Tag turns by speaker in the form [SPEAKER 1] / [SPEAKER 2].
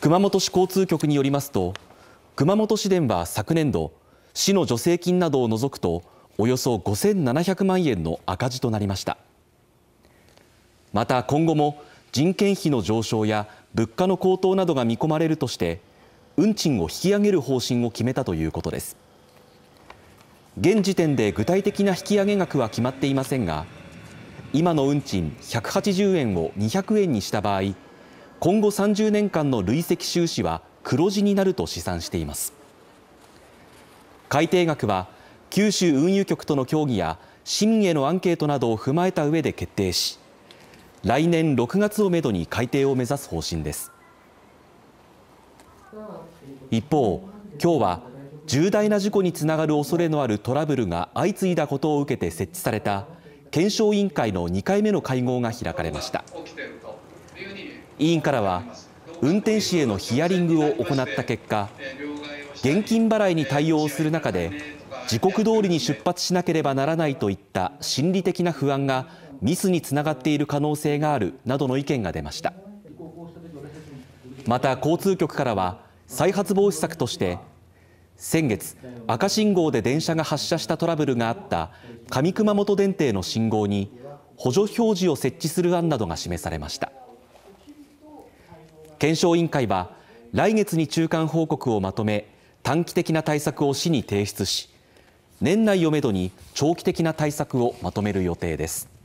[SPEAKER 1] 熊本市交通局によりますと熊本市電は昨年度市の助成金などを除くとおよそ5700万円の赤字となりましたまた今後も人件費の上昇や物価の高騰などが見込まれるとして運賃を引き上げる方針を決めたということです現時点で具体的な引き上げ額は決まっていませんが今の運賃180円を200円にした場合今後30年間の累積収支は黒字になると試算しています改定額は九州運輸局との協議や市民へのアンケートなどを踏まえた上で決定し来年6月をめどに改定を目指す方針です一方今日は重大な事故につながる恐れのあるトラブルが相次いだことを受けて設置された検証委員会の2回目の会合が開かれました。委員からは運転士へのヒアリングを行った結果現金払いに対応する中で時刻通りに出発しなければならないといった心理的な不安がミスにつながっている可能性があるなどの意見が出ましたまた交通局からは再発防止策として先月赤信号で電車が発車したトラブルがあった上熊本電停の信号に補助表示を設置する案などが示されました検証委員会は来月に中間報告をまとめ短期的な対策を市に提出し年内をめどに長期的な対策をまとめる予定です。